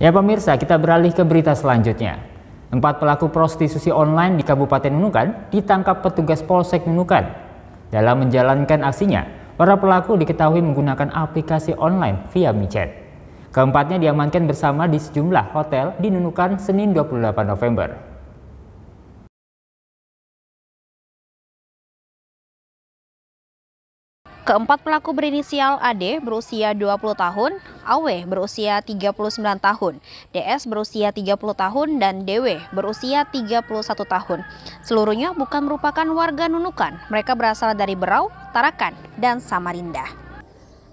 Ya pemirsa, kita beralih ke berita selanjutnya. Empat pelaku prostitusi online di Kabupaten Nunukan ditangkap petugas Polsek Nunukan. Dalam menjalankan aksinya, para pelaku diketahui menggunakan aplikasi online via micet. Keempatnya diamankan bersama di sejumlah hotel di Nunukan Senin 28 November. Keempat pelaku berinisial AD berusia 20 tahun, AW berusia 39 tahun, DS berusia 30 tahun, dan DW berusia 31 tahun. Seluruhnya bukan merupakan warga Nunukan, mereka berasal dari Berau, Tarakan, dan Samarinda.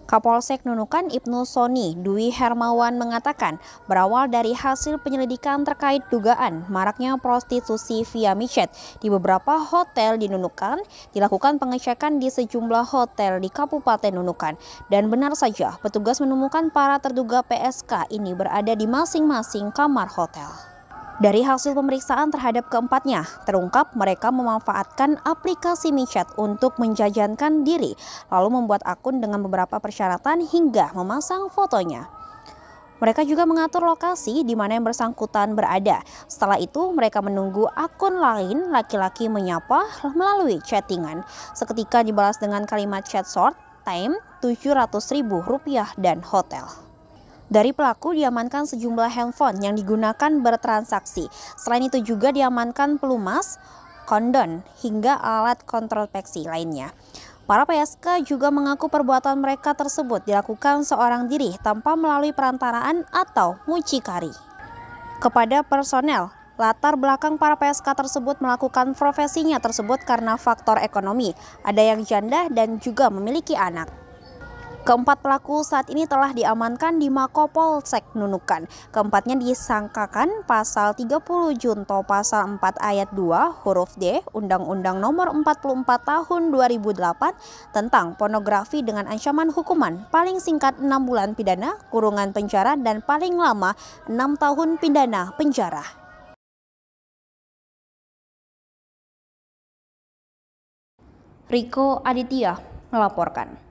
Kapolsek Nunukan Ibnu Soni Dwi Hermawan mengatakan berawal dari hasil penyelidikan terkait dugaan maraknya prostitusi via micet di beberapa hotel di Nunukan dilakukan pengecekan di sejumlah hotel di Kabupaten Nunukan dan benar saja petugas menemukan para terduga PSK ini berada di masing-masing kamar hotel. Dari hasil pemeriksaan terhadap keempatnya, terungkap mereka memanfaatkan aplikasi MiChat untuk menjajankan diri, lalu membuat akun dengan beberapa persyaratan hingga memasang fotonya. Mereka juga mengatur lokasi di mana yang bersangkutan berada. Setelah itu, mereka menunggu akun lain laki-laki menyapa melalui chattingan. Seketika dibalas dengan kalimat chat short, time, 700 ribu rupiah dan hotel. Dari pelaku diamankan sejumlah handphone yang digunakan bertransaksi. Selain itu juga diamankan pelumas, kondon, hingga alat kontrol peksi lainnya. Para PSK juga mengaku perbuatan mereka tersebut dilakukan seorang diri tanpa melalui perantaraan atau mucikari. Kepada personel, latar belakang para PSK tersebut melakukan profesinya tersebut karena faktor ekonomi, ada yang janda dan juga memiliki anak. Keempat pelaku saat ini telah diamankan di Mako Polsek Nunukan. Keempatnya disangkakan pasal 30 Junto pasal 4 ayat 2 huruf D Undang-Undang Nomor 44 Tahun 2008 tentang pornografi dengan ancaman hukuman paling singkat 6 bulan pidana, kurungan penjara dan paling lama 6 tahun pidana penjara. Riko Aditya melaporkan.